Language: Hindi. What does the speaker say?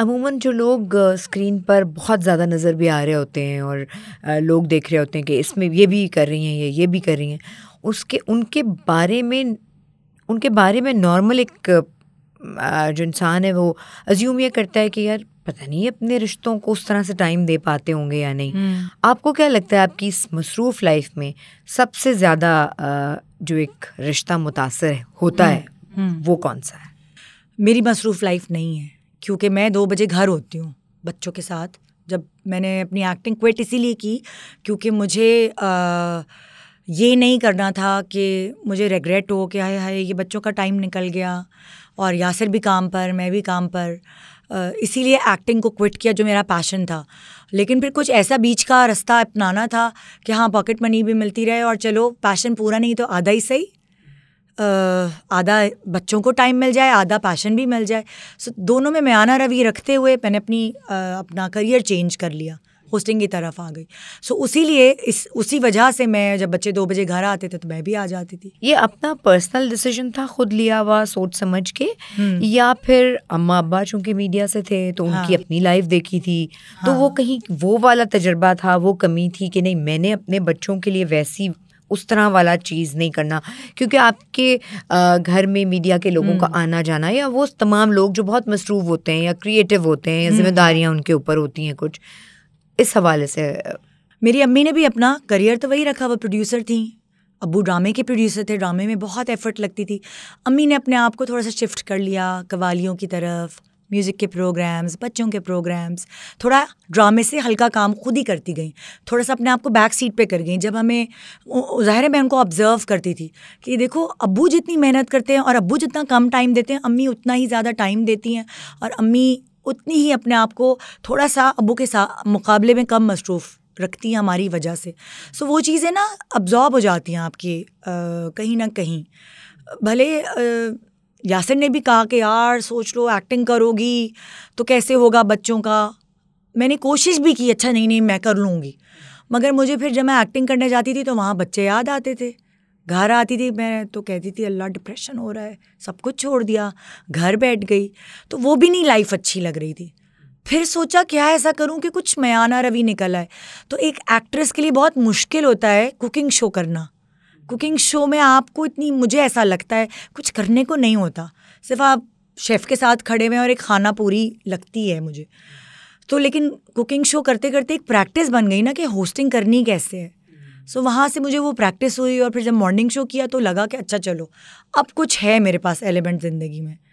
अमूमन जो लोग स्क्रीन पर बहुत ज़्यादा नज़र भी आ रहे होते हैं और लोग देख रहे होते हैं कि इसमें ये भी कर रही हैं ये ये भी कर रही हैं उसके उनके बारे में उनके बारे में नॉर्मल एक जो इंसान है वो अज्यूम ये करता है कि यार पता नहीं अपने रिश्तों को उस तरह से टाइम दे पाते होंगे या नहीं हम्म। आपको क्या लगता है आपकी इस मसरूफ़ लाइफ में सबसे ज़्यादा जो एक रिश्ता मुतासर होता हम्म, है हम्म। वो कौन सा है मेरी मसरूफ़ लाइफ नहीं है क्योंकि मैं दो बजे घर होती हूँ बच्चों के साथ जब मैंने अपनी एक्टिंग क्विट इसीलिए की क्योंकि मुझे आ, ये नहीं करना था कि मुझे रिग्रेट हो कि हाय हाय ये बच्चों का टाइम निकल गया और यासिर भी काम पर मैं भी काम पर इसीलिए एक्टिंग को क्विट किया जो मेरा पैशन था लेकिन फिर कुछ ऐसा बीच का रास्ता अपनाना था कि हाँ पॉकेट मनी भी मिलती रहे और चलो पैशन पूरा नहीं तो आधा ही सही आधा बच्चों को टाइम मिल जाए आधा पैशन भी मिल जाए सो दोनों में मैं रवि रखते हुए मैंने अपनी अपना करियर चेंज कर लिया होस्टिंग की तरफ आ गई सो so, उसी लिए इस उसी वजह से मैं जब बच्चे दो बजे घर आते थे तो मैं भी आ जाती थी ये अपना पर्सनल डिसीजन था खुद लिया हुआ सोच समझ के हम्म। या फिर अम्मा अब्बा चूंकि मीडिया से थे तो हाँ। उनकी अपनी लाइफ देखी थी हाँ। तो वो हाँ। कहीं वो वाला तजर्बा था वो कमी थी कि नहीं मैंने अपने बच्चों के लिए वैसी उस तरह वाला चीज़ नहीं करना क्योंकि आपके घर में मीडिया के लोगों का हम्म। आना जाना या वो तमाम लोग जो बहुत मसरूफ़ होते हैं या क्रिएटिव होते हैं या हम्म। जिम्मेदारियाँ उनके ऊपर होती हैं कुछ इस हवाले से मेरी अम्मी ने भी अपना करियर तो वही रखा वो प्रोड्यूसर थी अबू ड्रामे के प्रोड्यूसर थे ड्रामे में बहुत एफर्ट लगती थी अम्मी ने अपने आप को थोड़ा सा शिफ्ट कर लिया कवालियों की तरफ म्यूज़िक के प्रोग्राम्स बच्चों के प्रोग्राम्स थोड़ा ड्रामे से हल्का काम खुद ही करती गई थोड़ा सा अपने आप को बैक सीट पे कर गई जब हमें ज़ाहिर है मैं उनको ऑब्जर्व करती थी कि देखो अबू जितनी मेहनत करते हैं और अबू जितना कम टाइम देते हैं अम्मी उतना ही ज़्यादा टाइम देती हैं और अम्मी उतनी ही अपने आप को थोड़ा सा अबू के साथ मुकाबले में कम मसरूफ़ रखती हैं हमारी वजह से सो वो चीज़ें ना अब्जॉर्ब हो जाती हैं आपकी कहीं ना कहीं भले आ, यासिन ने भी कहा कि यार सोच लो एक्टिंग करोगी तो कैसे होगा बच्चों का मैंने कोशिश भी की अच्छा नहीं नहीं मैं कर लूँगी मगर मुझे फिर जब मैं एक्टिंग करने जाती थी तो वहाँ बच्चे याद आते थे घर आती थी मैं तो कहती थी अल्लाह डिप्रेशन हो रहा है सब कुछ छोड़ दिया घर बैठ गई तो वो भी नहीं लाइफ अच्छी लग रही थी फिर सोचा क्या ऐसा करूँ कि कुछ मयाना रवि निकल आए तो एक एक्ट्रेस के लिए बहुत मुश्किल होता है कुकिंग शो करना कुकिंग शो में आपको इतनी मुझे ऐसा लगता है कुछ करने को नहीं होता सिर्फ आप शेफ़ के साथ खड़े हुए और एक खाना पूरी लगती है मुझे तो लेकिन कुकिंग शो करते करते एक प्रैक्टिस बन गई ना कि होस्टिंग करनी कैसे है सो so, वहाँ से मुझे वो प्रैक्टिस हुई और फिर जब मॉर्निंग शो किया तो लगा कि अच्छा चलो अब कुछ है मेरे पास एलिमेंट ज़िंदगी में